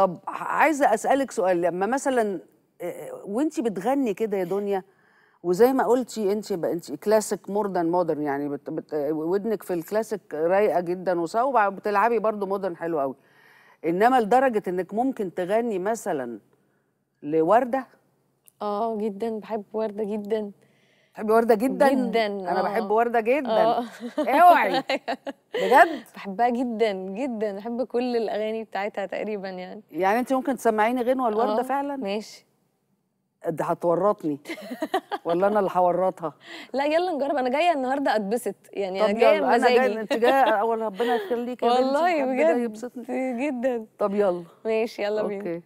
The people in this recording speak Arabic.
طب عايزه اسالك سؤال لما مثلا وانت بتغني كده يا دنيا وزي ما قلتي انت انت كلاسيك مور ذان مودرن يعني بت بت ودنك في الكلاسيك رايقه جدا وصوبه بتلعبي برضو مودرن حلو قوي انما لدرجه انك ممكن تغني مثلا لورده اه جدا بحب ورده جدا بتحبي ورده جدا جدا انا أوه. بحب ورده جدا آه. إيه اوعي أيوة. بجد بحبها جدا جدا بحب كل الاغاني بتاعتها تقريبا يعني يعني انت ممكن تسمعيني غنوه الورده آه. فعلا ماشي ده هتورطني ولا انا اللي هورطها لا يلا نجرب انا جايه النهارده اتبسط يعني طب جايه يلا انا جايه انت جايه اول ربنا يخليك والله بجد يبسطني جدا طب يلا ماشي يلا بينا أوكي.